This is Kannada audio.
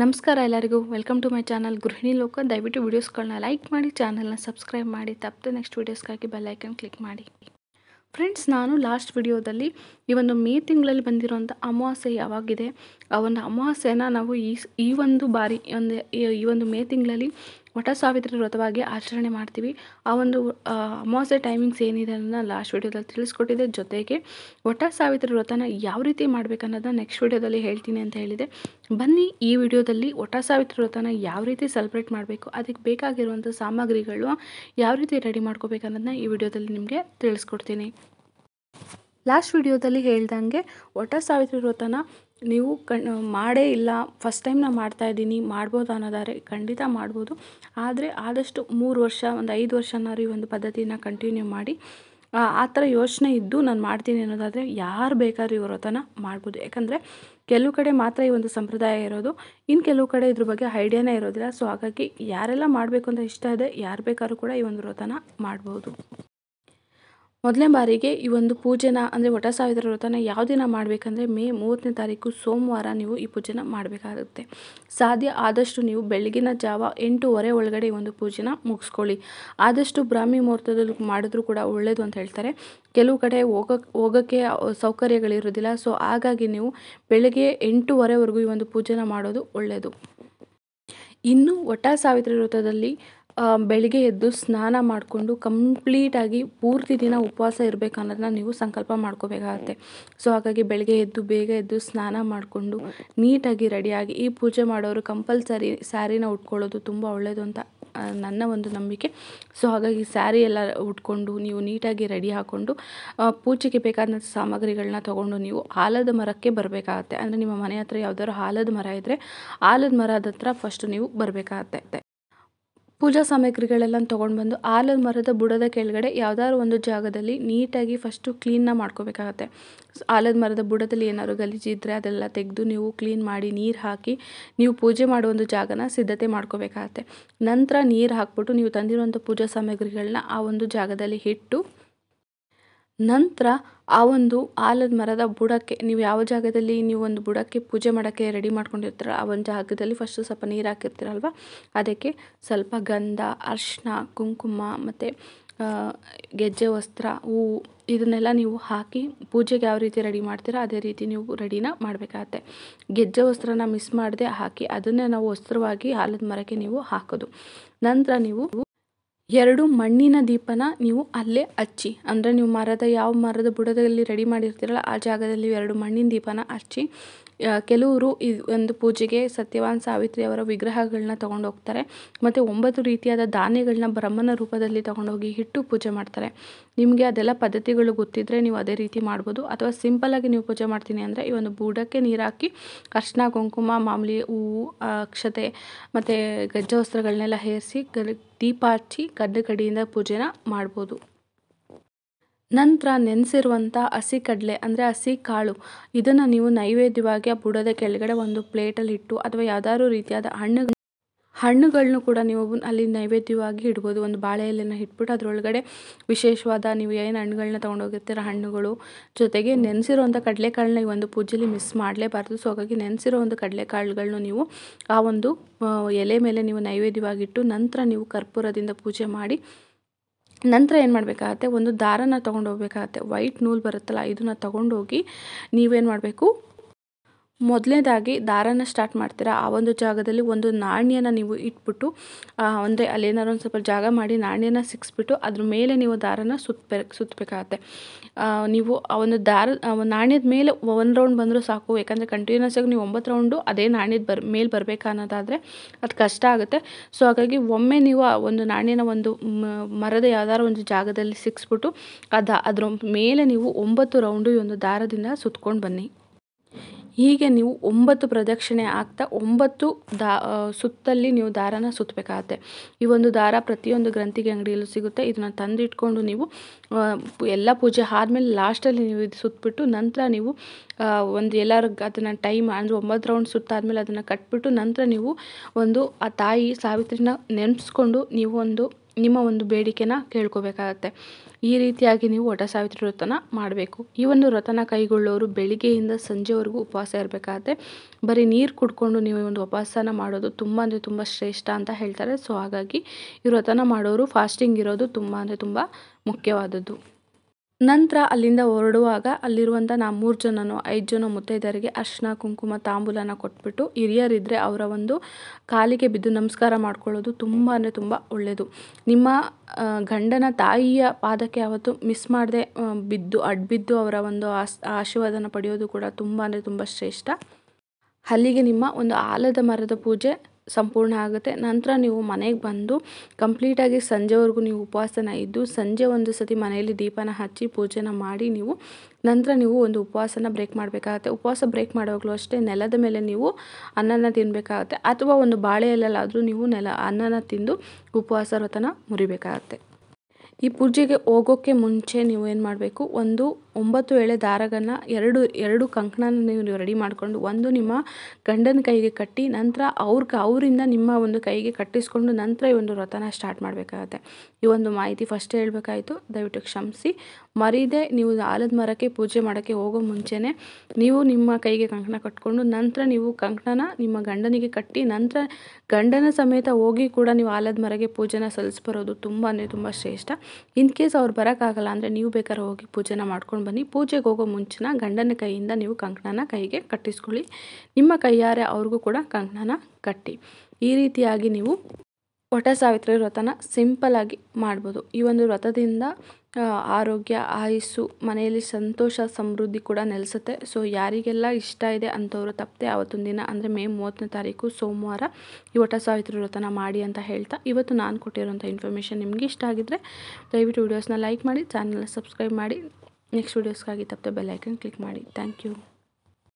ನಮಸ್ಕಾರ ಎಲ್ಲರಿಗೂ ವೆಲ್ಕಮ್ ಟು ಮೈ ಚಾನಲ್ ಗೃಹಿಣಿ ಲೋಕ ದಯವಿಟ್ಟು ವೀಡಿಯೋಸ್ಗಳನ್ನ ಲೈಕ್ ಮಾಡಿ ಚಾನಲ್ನ ಸಬ್ಸ್ಕ್ರೈಬ್ ಮಾಡಿ ತಪ್ಪದೆ ನೆಕ್ಸ್ಟ್ ವೀಡಿಯೋಸ್ಗಾಗಿ ಬೆಲ್ಲೈಕನ್ ಕ್ಲಿಕ್ ಮಾಡಿ ಫ್ರೆಂಡ್ಸ್ ನಾನು ಲಾಸ್ಟ್ ವಿಡಿಯೋದಲ್ಲಿ ಈ ಒಂದು ಮೇ ತಿಂಗಳಲ್ಲಿ ಬಂದಿರುವಂಥ ಅಮಾವಾಸ್ಯೆ ಯಾವಾಗಿದೆ ಆ ಒಂದು ಅಮಾವಾಸ್ಯೆನ ನಾವು ಈ ಈ ಒಂದು ಬಾರಿ ಒಂದು ಈ ಒಂದು ಮೇ ತಿಂಗಳಲ್ಲಿ ವಟ ಸಾವಿತ್ರಿ ವ್ರತವಾಗಿ ಆಚರಣೆ ಮಾಡ್ತೀವಿ ಆ ಒಂದು ಅಮಾವಾಸ್ಯ ಟೈಮಿಂಗ್ಸ್ ಏನಿದೆ ಅನ್ನೋದನ್ನ ಲಾಸ್ಟ್ ವೀಡಿಯೋದಲ್ಲಿ ತಿಳಿಸ್ಕೊಟ್ಟಿದೆ ಜೊತೆಗೆ ವಟ ಸಾವಿತ್ರಿ ವ್ರತನ ಯಾವ ರೀತಿ ಮಾಡ್ಬೇಕನ್ನೋದನ್ನ ನೆಕ್ಸ್ಟ್ ವೀಡಿಯೋದಲ್ಲಿ ಹೇಳ್ತೀನಿ ಅಂತ ಹೇಳಿದೆ ಬನ್ನಿ ಈ ವಿಡಿಯೋದಲ್ಲಿ ವಟ ಸಾವಿತ್ರಿ ವ್ರತನ ಯಾವ ರೀತಿ ಸೆಲೆಬ್ರೇಟ್ ಮಾಡಬೇಕು ಅದಕ್ಕೆ ಬೇಕಾಗಿರುವಂಥ ಸಾಮಗ್ರಿಗಳು ಯಾವ ರೀತಿ ರೆಡಿ ಮಾಡ್ಕೋಬೇಕು ಅನ್ನೋದನ್ನ ಈ ವಿಡಿಯೋದಲ್ಲಿ ನಿಮಗೆ ತಿಳಿಸ್ಕೊಡ್ತೀನಿ ಲಾಸ್ಟ್ ವಿಡಿಯೋದಲ್ಲಿ ಹೇಳ್ದಂಗೆ ವಟ ಸಾವಿತ್ರಿ ವ್ರತನ ನೀವು ಕಣ್ ಮಾಡೇ ಇಲ್ಲ ಫಸ್ಟ್ ಟೈಮ್ ನಾನು ಇದ್ದೀನಿ ಮಾಡ್ಬೋದು ಅನ್ನೋದಾದ್ರೆ ಖಂಡಿತ ಮಾಡ್ಬೋದು ಆದರೆ ಆದಷ್ಟು ಮೂರು ವರ್ಷ ಒಂದು ಐದು ವರ್ಷನಾದ್ರು ಈ ಒಂದು ಪದ್ಧತಿನ ಕಂಟಿನ್ಯೂ ಮಾಡಿ ಆ ಥರ ಯೋಚನೆ ಇದ್ದು ನಾನು ಮಾಡ್ತೀನಿ ಅನ್ನೋದಾದರೆ ಯಾರು ಬೇಕಾದ್ರೂ ಈ ವ್ರತನ ಮಾಡ್ಬೋದು ಯಾಕಂದರೆ ಕೆಲವು ಕಡೆ ಮಾತ್ರ ಈ ಒಂದು ಸಂಪ್ರದಾಯ ಇರೋದು ಇನ್ನು ಕೆಲವು ಕಡೆ ಇದ್ರ ಬಗ್ಗೆ ಐಡಿಯಾನೇ ಇರೋದಿಲ್ಲ ಸೊ ಹಾಗಾಗಿ ಯಾರೆಲ್ಲ ಮಾಡಬೇಕು ಅಂತ ಇಷ್ಟ ಇದೆ ಯಾರು ಬೇಕಾದ್ರೂ ಕೂಡ ಈ ಒಂದು ವ್ರತನ ಮಾಡ್ಬೋದು ಮೊದಲನೇ ಬಾರಿಗೆ ಈ ಒಂದು ಪೂಜೆನ ಅಂದರೆ ವಟ ಸಾವಿರ ವ್ರತನ ಯಾವ ದಿನ ಮಾಡಬೇಕಂದ್ರೆ ಮೇ ಮೂವತ್ತನೇ ತಾರೀಕು ಸೋಮವಾರ ನೀವು ಈ ಪೂಜೆನ ಮಾಡಬೇಕಾಗುತ್ತೆ ಸಾಧ್ಯ ಆದಷ್ಟು ನೀವು ಬೆಳಗಿನ ಜಾವ ಎಂಟೂವರೆ ಒಳಗಡೆ ಈ ಒಂದು ಪೂಜೆನ ಮುಗಿಸ್ಕೊಳ್ಳಿ ಆದಷ್ಟು ಬ್ರಾಹ್ಮಿ ಮುಹೂರ್ತದಲ್ಲಿ ಮಾಡಿದ್ರು ಕೂಡ ಒಳ್ಳೆಯದು ಅಂತ ಹೇಳ್ತಾರೆ ಕೆಲವು ಕಡೆ ಹೋಗಕ್ಕೆ ಹೋಗೋಕ್ಕೆ ಸೌಕರ್ಯಗಳಿರೋದಿಲ್ಲ ಸೊ ಹಾಗಾಗಿ ನೀವು ಬೆಳಗ್ಗೆ ಎಂಟೂವರೆವರೆಗೂ ಈ ಒಂದು ಪೂಜೆನ ಮಾಡೋದು ಒಳ್ಳೆಯದು ಇನ್ನು ವಟ ಸಾವಿತ್ರಿ ವ್ರತದಲ್ಲಿ ಬೆಳಗ್ಗೆ ಎದ್ದು ಸ್ನಾನ ಮಾಡಿಕೊಂಡು ಕಂಪ್ಲೀಟಾಗಿ ಪೂರ್ತಿ ದಿನ ಉಪವಾಸ ಇರಬೇಕು ಅನ್ನೋದನ್ನ ನೀವು ಸಂಕಲ್ಪ ಮಾಡ್ಕೋಬೇಕಾಗತ್ತೆ ಸೊ ಹಾಗಾಗಿ ಬೆಳಗ್ಗೆ ಎದ್ದು ಬೇಗ ಎದ್ದು ಸ್ನಾನ ಮಾಡಿಕೊಂಡು ನೀಟಾಗಿ ರೆಡಿಯಾಗಿ ಈ ಪೂಜೆ ಮಾಡೋರು ಕಂಪಲ್ಸರಿ ಸ್ಯಾರಿನ ಉಟ್ಕೊಳ್ಳೋದು ತುಂಬ ಒಳ್ಳೆಯದು ಅಂತ ನನ್ನ ಒಂದು ನಂಬಿಕೆ ಸೊ ಹಾಗಾಗಿ ಸ್ಯಾರಿ ಎಲ್ಲ ಉಟ್ಕೊಂಡು ನೀವು ನೀಟಾಗಿ ರೆಡಿ ಹಾಕ್ಕೊಂಡು ಪೂಜೆಗೆ ಬೇಕಾದಂಥ ಸಾಮಗ್ರಿಗಳನ್ನ ತೊಗೊಂಡು ನೀವು ಆಲದ ಮರಕ್ಕೆ ಬರಬೇಕಾಗತ್ತೆ ಅಂದರೆ ನಿಮ್ಮ ಮನೆ ಹತ್ರ ಯಾವುದಾದ್ರು ಆಲದ ಮರ ಇದ್ದರೆ ಆಲದ ಮರದ ಹತ್ರ ಫಸ್ಟ್ ನೀವು ಬರಬೇಕಾಗತ್ತೆ ಪೂಜಾ ಸಾಮಗ್ರಿಗಳೆಲ್ಲ ತೊಗೊಂಡು ಬಂದು ಆಲದ ಮರದ ಬುಡದ ಕೆಳಗಡೆ ಯಾವ್ದಾದ್ರು ಒಂದು ಜಾಗದಲ್ಲಿ ನೀಟಾಗಿ ಫಸ್ಟು ಕ್ಲೀನ್ನ ಮಾಡ್ಕೋಬೇಕಾಗತ್ತೆ ಆಲದ ಮರದ ಬುಡದಲ್ಲಿ ಏನಾದ್ರು ಗಲೀಜಿದ್ರೆ ಅದೆಲ್ಲ ತೆಗೆದು ನೀವು ಕ್ಲೀನ್ ಮಾಡಿ ನೀರು ಹಾಕಿ ನೀವು ಪೂಜೆ ಮಾಡೋ ಒಂದು ಜಾಗನ ಸಿದ್ಧತೆ ಮಾಡ್ಕೋಬೇಕಾಗತ್ತೆ ನಂತರ ನೀರು ಹಾಕ್ಬಿಟ್ಟು ನೀವು ತಂದಿರುವಂಥ ಪೂಜಾ ಸಾಮಗ್ರಿಗಳನ್ನ ಆ ಒಂದು ಜಾಗದಲ್ಲಿ ಇಟ್ಟು ನಂತರ ಆ ಒಂದು ಆಲದ ಮರದ ಬುಡಕ್ಕೆ ನೀವು ಯಾವ ಜಾಗದಲ್ಲಿ ನೀವು ಒಂದು ಬುಡಕ್ಕೆ ಪೂಜೆ ಮಾಡೋಕ್ಕೆ ರೆಡಿ ಮಾಡ್ಕೊಂಡಿರ್ತೀರ ಆ ಒಂದು ಜಾಗದಲ್ಲಿ ಫಸ್ಟು ಸ್ವಲ್ಪ ನೀರು ಹಾಕಿರ್ತೀರಲ್ವ ಅದಕ್ಕೆ ಸ್ವಲ್ಪ ಗಂಧ ಅರ್ಶನ ಕುಂಕುಮ ಮತ್ತು ಗೆಜ್ಜೆ ವಸ್ತ್ರ ಹೂವು ಇದನ್ನೆಲ್ಲ ನೀವು ಹಾಕಿ ಪೂಜೆಗೆ ಯಾವ ರೀತಿ ರೆಡಿ ಮಾಡ್ತೀರ ಅದೇ ರೀತಿ ನೀವು ರೆಡಿನ ಮಾಡಬೇಕಾಗತ್ತೆ ಗೆಜ್ಜೆ ವಸ್ತ್ರನ ಮಿಸ್ ಮಾಡದೆ ಹಾಕಿ ಅದನ್ನೇ ನಾವು ವಸ್ತ್ರವಾಗಿ ಆಲದ ಮರಕ್ಕೆ ನೀವು ಹಾಕೋದು ನಂತರ ನೀವು ಎರಡು ಮಣ್ಣಿನ ದೀಪನ ನೀವು ಅಲ್ಲೇ ಹಚ್ಚಿ ಅಂದರೆ ನೀವು ಮರದ ಯಾವ ಮರದ ಬುಡದಲ್ಲಿ ರೆಡಿ ಮಾಡಿರ್ತೀರಲ್ಲ ಆ ಜಾಗದಲ್ಲಿ ಎರಡು ಮಣ್ಣಿನ ದೀಪನ ಹಚ್ಚಿ ಕೆಲವರು ಈ ಒಂದು ಪೂಜೆಗೆ ಸತ್ಯವಾನ್ ಸಾವಿತ್ರಿ ಅವರ ವಿಗ್ರಹಗಳನ್ನ ತಗೊಂಡು ಹೋಗ್ತಾರೆ ಮತ್ತು ಒಂಬತ್ತು ರೀತಿಯಾದ ಧಾನ್ಯಗಳನ್ನ ಬ್ರಹ್ಮನ ರೂಪದಲ್ಲಿ ತೊಗೊಂಡೋಗಿ ಹಿಟ್ಟು ಪೂಜೆ ಮಾಡ್ತಾರೆ ನಿಮಗೆ ಅದೆಲ್ಲ ಪದ್ಧತಿಗಳು ಗೊತ್ತಿದ್ದರೆ ನೀವು ಅದೇ ರೀತಿ ಮಾಡ್ಬೋದು ಅಥವಾ ಸಿಂಪಲ್ಲಾಗಿ ನೀವು ಪೂಜೆ ಮಾಡ್ತೀನಿ ಅಂದರೆ ಈ ಒಂದು ಬೂಡಕ್ಕೆ ನೀರು ಹಾಕಿ ಅರ್ಶನ ಕುಂಕುಮ ಮಾಮೂಲಿ ಹೂವು ಅಕ್ಷತೆ ಮತ್ತು ಗಜ್ಜ ವಸ್ತ್ರಗಳನ್ನೆಲ್ಲ ಹೇರಿಸಿ ದೀಪ ಹಚ್ಚಿ ಗಡ್ಡ ಕಡಿಯಿಂದ ಪೂಜೆನ ಮಾಡ್ಬೋದು ನಂತರ ನೆನೆಸಿರುವಂಥ ಹಸಿ ಕಡಲೆ ಅಂದರೆ ಹಸಿ ಕಾಳು ಇದನ್ನು ನೀವು ನೈವೇದ್ಯವಾಗಿ ಆ ಬುಡದ ಕೆಳಗಡೆ ಒಂದು ಪ್ಲೇಟಲ್ಲಿ ಇಟ್ಟು ಅಥವಾ ಯಾವ್ದಾದ್ರು ರೀತಿಯಾದ ಹಣ್ಣು ಹಣ್ಣುಗಳನ್ನು ಕೂಡ ನೀವು ಅಲ್ಲಿ ನೈವೇದ್ಯವಾಗಿ ಇಡ್ಬೋದು ಒಂದು ಬಾಳೆ ಎಲೆನ ಇಟ್ಬಿಟ್ಟು ಅದರೊಳಗಡೆ ವಿಶೇಷವಾದ ನೀವು ಏನು ಹಣ್ಣುಗಳನ್ನ ತೊಗೊಂಡೋಗಿರ್ತೀರ ಹಣ್ಣುಗಳು ಜೊತೆಗೆ ನೆನೆಸಿರುವಂಥ ಕಡಲೆಕಾಳನ್ನ ಈ ಒಂದು ಪೂಜೆಯಲ್ಲಿ ಮಿಸ್ ಮಾಡಲೇಬಾರ್ದು ಸೊ ಹಾಗಾಗಿ ನೆನೆಸಿರೋ ಒಂದು ಕಡಲೆಕಾಳುಗಳನ್ನು ನೀವು ಆ ಒಂದು ಎಲೆ ಮೇಲೆ ನೀವು ನೈವೇದ್ಯವಾಗಿಟ್ಟು ನಂತರ ನೀವು ಕರ್ಪೂರದಿಂದ ಪೂಜೆ ಮಾಡಿ ನಂತರ ಏನು ಮಾಡಬೇಕಾಗತ್ತೆ ಒಂದು ದಾರನ ತೊಗೊಂಡು ಹೋಗ್ಬೇಕಾಗತ್ತೆ ವೈಟ್ ನೂಲು ಬರುತ್ತಲ್ಲ ಇದನ್ನ ತೊಗೊಂಡೋಗಿ ನೀವೇನು ಮಾಡಬೇಕು ಮೊದಲನೇದಾಗಿ ದಾರನ ಸ್ಟಾರ್ಟ್ ಮಾಡ್ತೀರಾ ಆ ಒಂದು ಜಾಗದಲ್ಲಿ ಒಂದು ನಾಣ್ಯನ ನೀವು ಇಟ್ಬಿಟ್ಟು ಅಂದರೆ ಏನಾದ್ರು ಒಂದು ಸ್ವಲ್ಪ ಜಾಗ ಮಾಡಿ ನಾಣ್ಯನ ಸಿಕ್ಸ್ಬಿಟ್ಟು ಅದ್ರ ಮೇಲೆ ನೀವು ದಾರನ ಸುತ್ತಬೇಕು ಸುತ್ತಬೇಕಾಗತ್ತೆ ನೀವು ಆ ಒಂದು ದಾರ ನಾಣ್ಯದ ಮೇಲೆ ಒಂದು ರೌಂಡ್ ಬಂದರೂ ಸಾಕು ಯಾಕಂದರೆ ಕಂಟಿನ್ಯೂಸ್ ಆಗಿ ನೀವು ಒಂಬತ್ತು ರೌಂಡು ಅದೇ ನಾಣ್ಯದ ಬರ್ ಮೇಲೆ ಬರಬೇಕನ್ನೋದಾದರೆ ಅದು ಕಷ್ಟ ಆಗುತ್ತೆ ಸೊ ಹಾಗಾಗಿ ಒಮ್ಮೆ ನೀವು ಆ ಒಂದು ನಾಣ್ಯನ ಒಂದು ಮರದ ಯಾವ್ದಾದ್ರು ಒಂದು ಜಾಗದಲ್ಲಿ ಸಿಕ್ಸ್ಬಿಟ್ಟು ಅದು ಅದ್ರ ಮೇಲೆ ನೀವು ಒಂಬತ್ತು ರೌಂಡು ಈ ಒಂದು ದಾರದಿಂದ ಸುತ್ಕೊಂಡು ಬನ್ನಿ ಹೀಗೆ ನೀವು ಒಂಬತ್ತು ಪ್ರದಕ್ಷಿಣೆ ಆಗ್ತಾ ಒಂಬತ್ತು ದಾ ಸುತ್ತಲ್ಲಿ ನೀವು ದಾರನ ಸುತ್ತಬೇಕಾಗತ್ತೆ ಈ ಒಂದು ದಾರ ಪ್ರತಿಯೊಂದು ಗ್ರಂಥಿಗೆ ಅಂಗಡಿಯಲ್ಲೂ ಸಿಗುತ್ತೆ ಇದನ್ನು ತಂದಿಟ್ಕೊಂಡು ನೀವು ಎಲ್ಲ ಪೂಜೆ ಆದಮೇಲೆ ಲಾಸ್ಟಲ್ಲಿ ನೀವು ಇದು ಸುತ್ತಬಿಟ್ಟು ನಂತರ ನೀವು ಒಂದು ಎಲ್ಲರ ಅದನ್ನು ಟೈಮ್ ಅಂದರೆ ಒಂಬತ್ತು ರೌಂಡ್ ಸುತ್ತಾದಮೇಲೆ ಅದನ್ನು ಕಟ್ಬಿಟ್ಟು ನಂತರ ನೀವು ಒಂದು ಆ ತಾಯಿ ಸಾವಿತ್ರಿನ ನೆನೆಸ್ಕೊಂಡು ನೀವು ಒಂದು ನಿಮ್ಮ ಒಂದು ಬೇಡಿಕೆನ ಕೇಳ್ಕೋಬೇಕಾಗತ್ತೆ ಈ ರೀತಿಯಾಗಿ ನೀವು ವಟ ಸಾವಿತ್ರಿ ವ್ರತನ ಮಾಡಬೇಕು ಈ ಒಂದು ವ್ರತನ ಕೈಗೊಳ್ಳೋರು ಬೆಳಿಗ್ಗೆಯಿಂದ ಸಂಜೆವರೆಗೂ ಉಪವಾಸ ಇರಬೇಕಾಗತ್ತೆ ಬರೀ ನೀರು ಕುಡ್ಕೊಂಡು ನೀವು ಒಂದು ಉಪವಾಸನ ಮಾಡೋದು ತುಂಬ ಅಂದರೆ ತುಂಬ ಶ್ರೇಷ್ಠ ಅಂತ ಹೇಳ್ತಾರೆ ಸೊ ಹಾಗಾಗಿ ಈ ವ್ರತನ ಮಾಡೋರು ಫಾಸ್ಟಿಂಗ್ ಇರೋದು ತುಂಬ ಅಂದರೆ ತುಂಬ ಮುಖ್ಯವಾದದ್ದು ನಂತರ ಅಲ್ಲಿಂದ ಹೊರಡುವಾಗ ಅಲ್ಲಿರುವಂಥ ನಾ ಮೂರು ಜನನೋ ಐದು ಜನ ಮುತ್ತೈದರಿಗೆ ಅರ್ಶಿನ ಕುಂಕುಮ ತಾಂಬೂಲನ ಕೊಟ್ಬಿಟ್ಟು ಹಿರಿಯರಿದ್ದರೆ ಅವರ ಒಂದು ಕಾಲಿಗೆ ಬಿದ್ದು ನಮಸ್ಕಾರ ಮಾಡ್ಕೊಳ್ಳೋದು ತುಂಬ ಅಂದರೆ ತುಂಬ ಒಳ್ಳೆಯದು ನಿಮ್ಮ ಗಂಡನ ತಾಯಿಯ ಪಾದಕ್ಕೆ ಯಾವತ್ತು ಮಿಸ್ ಮಾಡದೆ ಬಿದ್ದು ಅಡ್ಬಿದ್ದು ಅವರ ಒಂದು ಆಸ್ ಆಶೀರ್ವಾದನ ಪಡೆಯೋದು ಕೂಡ ತುಂಬ ಅಂದರೆ ತುಂಬ ಶ್ರೇಷ್ಠ ಅಲ್ಲಿಗೆ ನಿಮ್ಮ ಒಂದು ಆಲದ ಮರದ ಪೂಜೆ ಸಂಪೂರ್ಣ ಆಗುತ್ತೆ ನಂತರ ನೀವು ಮನೆಗೆ ಬಂದು ಕಂಪ್ಲೀಟಾಗಿ ಸಂಜೆವರೆಗೂ ನೀವು ಉಪವಾಸನ ಇದ್ದು ಸಂಜೆ ಒಂದು ಸತಿ ಮನೆಯಲ್ಲಿ ದೀಪನ ಹಚ್ಚಿ ಪೂಜೆನ ಮಾಡಿ ನೀವು ನಂತರ ನೀವು ಒಂದು ಉಪವಾಸನ ಬ್ರೇಕ್ ಮಾಡಬೇಕಾಗತ್ತೆ ಉಪವಾಸ ಬ್ರೇಕ್ ಮಾಡುವಾಗಲೂ ಅಷ್ಟೇ ನೆಲದ ಮೇಲೆ ನೀವು ಅನ್ನನ ತಿನ್ನಬೇಕಾಗತ್ತೆ ಅಥವಾ ಒಂದು ಬಾಳೆ ನೀವು ನೆಲ ಅನ್ನನ ತಿಂದು ಉಪವಾಸ ವ್ರತನ ಮುರಿಬೇಕಾಗತ್ತೆ ಈ ಪೂಜೆಗೆ ಹೋಗೋಕ್ಕೆ ಮುಂಚೆ ನೀವು ಏನು ಮಾಡಬೇಕು ಒಂದು ಒಂಬತ್ತು ಎಳೆ ದಾರಗಳನ್ನು ಎರಡು ಎರಡು ಕಂಕಣನ ನೀವು ರೆಡಿ ಮಾಡಿಕೊಂಡು ಒಂದು ನಿಮ್ಮ ಗಂಡನ ಕೈಗೆ ಕಟ್ಟಿ ನಂತರ ಅವ್ರ ಅವರಿಂದ ನಿಮ್ಮ ಒಂದು ಕೈಗೆ ಕಟ್ಟಿಸ್ಕೊಂಡು ನಂತರ ಈ ಒಂದು ವ್ರತನ ಸ್ಟಾರ್ಟ್ ಮಾಡಬೇಕಾಗತ್ತೆ ಈ ಒಂದು ಮಾಹಿತಿ ಫಸ್ಟ್ ಹೇಳಬೇಕಾಯಿತು ದಯವಿಟ್ಟು ಕ್ಷಮಿಸಿ ಮರೀದೆ ನೀವು ಆಲದ ಮರಕ್ಕೆ ಪೂಜೆ ಮಾಡೋಕ್ಕೆ ಹೋಗೋ ಮುಂಚೆನೆ ನೀವು ನಿಮ್ಮ ಕೈಗೆ ಕಂಕಣ ಕಟ್ಕೊಂಡು ನಂತರ ನೀವು ಕಂಕಣನ ನಿಮ್ಮ ಗಂಡನಿಗೆ ಕಟ್ಟಿ ನಂತರ ಗಂಡನ ಸಮೇತ ಹೋಗಿ ಕೂಡ ನೀವು ಆಲದ ಮರಗೆ ಪೂಜೆನ ಸಲ್ಲಿಸ್ಬರೋದು ತುಂಬ ಅಂದರೆ ತುಂಬ ಶ್ರೇಷ್ಠ ಇನ್ ಕೇಸ್ ಅವ್ರು ಬರೋಕ್ಕಾಗಲ್ಲ ಅಂದರೆ ನೀವು ಬೇಕಾದ್ರೆ ಹೋಗಿ ಪೂಜೆನ ಮಾಡ್ಕೊಂಡು ಬನ್ನಿ ಪೂಜೆಗೆ ಹೋಗೋ ಮುಂಚಿನ ಗಂಡನ ಕೈಯಿಂದ ನೀವು ಕಂಕಣನ ಕೈಗೆ ಕಟ್ಟಿಸ್ಕೊಳ್ಳಿ ನಿಮ್ಮ ಕೈಯಾರೆ ಅವ್ರಿಗೂ ಕೂಡ ಕಂಕಣನ ಕಟ್ಟಿ ಈ ರೀತಿಯಾಗಿ ನೀವು ವಟ ಸಾವಿತ್ರಿ ವ್ರತನ ಸಿಂಪಲಾಗಿ ಮಾಡ್ಬೋದು ಈ ಒಂದು ವ್ರತದಿಂದ ಆರೋಗ್ಯ ಆಯಸ್ಸು ಮನೆಯಲ್ಲಿ ಸಂತೋಷ ಸಮೃದ್ಧಿ ಕೂಡ ನೆಲೆಸುತ್ತೆ ಸೊ ಯಾರಿಗೆಲ್ಲ ಇಷ್ಟ ಇದೆ ಅಂಥವ್ರು ತಪ್ಪದೆ ಆವತ್ತೊಂದು ದಿನ ಅಂದರೆ ಮೇ ಮೂವತ್ತನೇ ತಾರೀಕು ಸೋಮವಾರ ಈ ವಟ ಸಾವಿತ್ರಿ ವ್ರತನ ಮಾಡಿ ಅಂತ ಹೇಳ್ತಾ ಇವತ್ತು ನಾನು ಕೊಟ್ಟಿರೋಂಥ ಇನ್ಫಾರ್ಮೇಷನ್ ನಿಮಗೆ ಇಷ್ಟ ಆಗಿದ್ದರೆ ದಯವಿಟ್ಟು ವೀಡಿಯೋಸ್ನ ಲೈಕ್ ಮಾಡಿ ಚಾನಲ್ನ ಸಬ್ಸ್ಕ್ರೈಬ್ ಮಾಡಿ ನೆಕ್ಸ್ಟ್ ವೀಡಿಯೋಸ್ಗಾಗಿ ತಪ್ಪದೆ ಬೆಲ್ ಐಕನ್ ಕ್ಲಿಕ್ ಮಾಡಿ ಥ್ಯಾಂಕ್ ಯು